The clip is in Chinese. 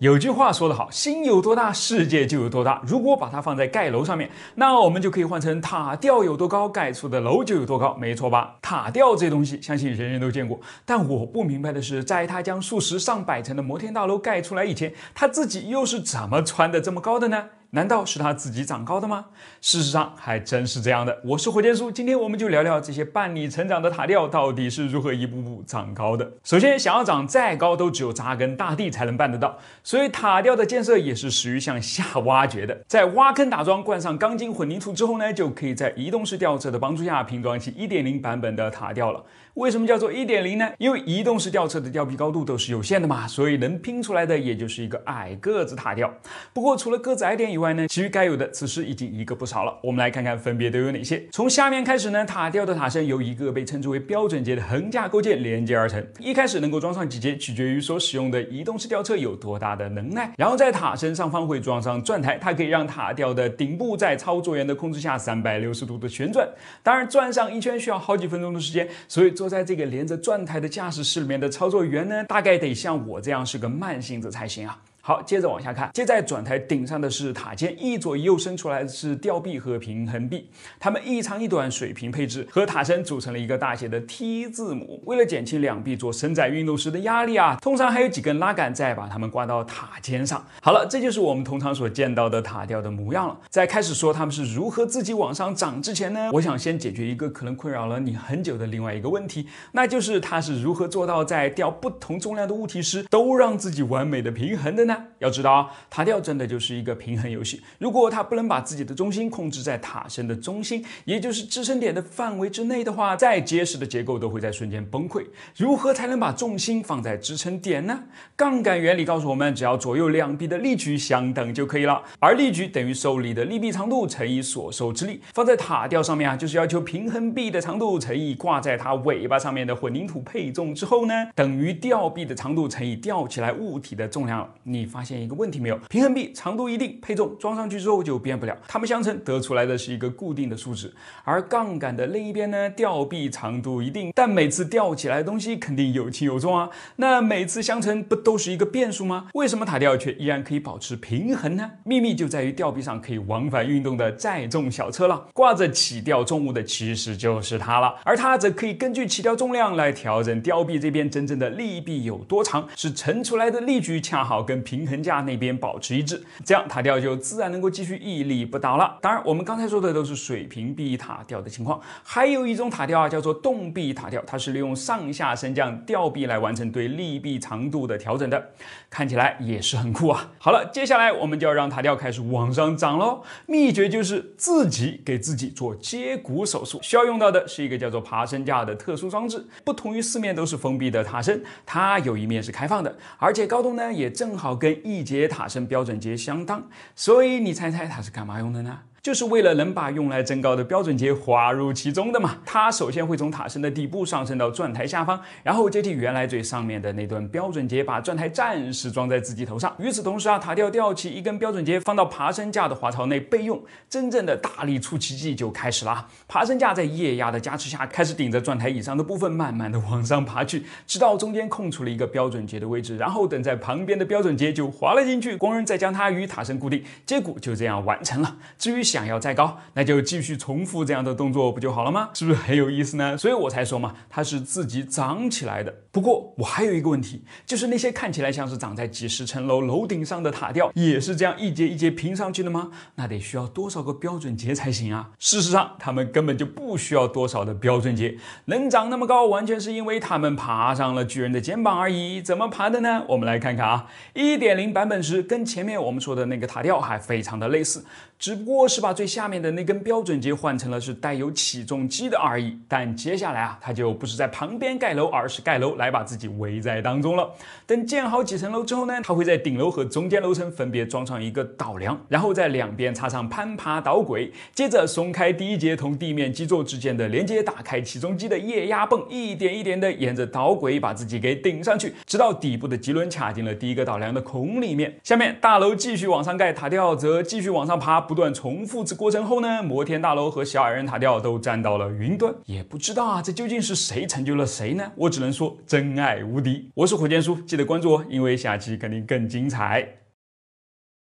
有句话说得好，心有多大，世界就有多大。如果把它放在盖楼上面，那我们就可以换成塔吊有多高，盖出的楼就有多高，没错吧？塔吊这东西，相信人人都见过。但我不明白的是，在他将数十上百层的摩天大楼盖出来以前，他自己又是怎么穿的这么高的呢？难道是他自己长高的吗？事实上还真是这样的。我是火箭叔，今天我们就聊聊这些伴你成长的塔吊到底是如何一步步长高的。首先，想要长再高，都只有扎根大地才能办得到。所以塔吊的建设也是始于向下挖掘的。在挖坑打桩、灌上钢筋混凝土之后呢，就可以在移动式吊车的帮助下拼装起1.0版本的塔吊了。为什么叫做1.0呢？因为移动式吊车的吊臂高度都是有限的嘛，所以能拼出来的也就是一个矮个子塔吊。不过除了个子矮点，以另外呢，其余该有的此时已经一个不少了。我们来看看分别都有哪些。从下面开始呢，塔吊的塔身由一个被称之为标准节的横架构件连接而成。一开始能够装上几节，取决于所使用的移动式吊车有多大的能耐。然后在塔身上方会装上转台，它可以让塔吊的顶部在操作员的控制下三百六十度的旋转。当然，转上一圈需要好几分钟的时间，所以坐在这个连着转台的驾驶室里面的操作员呢，大概得像我这样是个慢性子才行啊。好，接着往下看，接在转台顶上的是塔尖，一左一右伸出来的是吊臂和平衡臂，它们一长一短，水平配置，和塔身组成了一个大写的 T 字母。为了减轻两臂做伸展运动时的压力啊，通常还有几根拉杆在把它们挂到塔尖上。好了，这就是我们通常所见到的塔吊的模样了。在开始说它们是如何自己往上涨之前呢，我想先解决一个可能困扰了你很久的另外一个问题，那就是它是如何做到在吊不同重量的物体时都让自己完美的平衡的呢？要知道，塔吊真的就是一个平衡游戏。如果它不能把自己的中心控制在塔身的中心，也就是支撑点的范围之内的话，再结实的结构都会在瞬间崩溃。如何才能把重心放在支撑点呢？杠杆原理告诉我们，只要左右两臂的力矩相等就可以了。而力矩等于受力的力臂长度乘以所受之力。放在塔吊上面啊，就是要求平衡臂的长度乘以挂在它尾巴上面的混凝土配重之后呢，等于吊臂的长度乘以吊起来物体的重量。你。发现一个问题没有？平衡臂长度一定，配重装上去之后就变不了。它们相乘得出来的是一个固定的数值。而杠杆的另一边呢，吊臂长度一定，但每次吊起来的东西肯定有轻有重啊。那每次相乘不都是一个变数吗？为什么塔吊却依然可以保持平衡呢？秘密就在于吊臂上可以往返运动的载重小车了。挂着起吊重物的其实就是它了，而它则可以根据起吊重量来调整吊臂这边真正的力臂有多长，使乘出来的力矩恰好跟。平衡架那边保持一致，这样塔吊就自然能够继续屹立不倒了。当然，我们刚才说的都是水平臂塔吊的情况，还有一种塔吊啊叫做动臂塔吊，它是利用上下升降吊臂来完成对立臂长度的调整的，看起来也是很酷啊。好了，接下来我们就要让塔吊开始往上涨喽。秘诀就是自己给自己做接骨手术，需要用到的是一个叫做爬升架的特殊装置。不同于四面都是封闭的塔身，它有一面是开放的，而且高度呢也正好。跟一节塔身标准节相当，所以你猜猜它是干嘛用的呢？就是为了能把用来增高的标准节划入其中的嘛？它首先会从塔身的底部上升到转台下方，然后接替原来最上面的那段标准节，把转台暂时装在自己头上。与此同时啊，塔吊吊起一根标准节放到爬升架的滑槽内备用。真正的大力出奇迹就开始了。爬升架在液压的加持下，开始顶着转台以上的部分，慢慢的往上爬去，直到中间空出了一个标准节的位置，然后等在旁边的标准节就滑了进去，工人再将它与塔身固定，结果就这样完成了。至于，想要再高，那就继续重复这样的动作不就好了吗？是不是很有意思呢？所以我才说嘛，它是自己长起来的。不过我还有一个问题，就是那些看起来像是长在几十层楼楼顶上的塔吊，也是这样一节一节拼上去的吗？那得需要多少个标准节才行啊？事实上，他们根本就不需要多少的标准节，能长那么高，完全是因为他们爬上了巨人的肩膀而已。怎么爬的呢？我们来看看啊一点零版本时，跟前面我们说的那个塔吊还非常的类似，只不过是。是把最下面的那根标准节换成了是带有起重机的而已，但接下来啊，它就不是在旁边盖楼，而是盖楼来把自己围在当中了。等建好几层楼之后呢，它会在顶楼和中间楼层分别装上一个导梁，然后在两边插上攀爬导轨，接着松开第一节同地面基座之间的连接，打开起重机的液压泵，一点一点的沿着导轨把自己给顶上去，直到底部的棘轮卡进了第一个导梁的孔里面。下面大楼继续往上盖，塔吊则继续往上爬，不断重。父子过程后呢？摩天大楼和小矮人塔吊都站到了云端，也不知道啊，这究竟是谁成就了谁呢？我只能说，真爱无敌。我是火箭叔，记得关注我，因为下期肯定更精彩。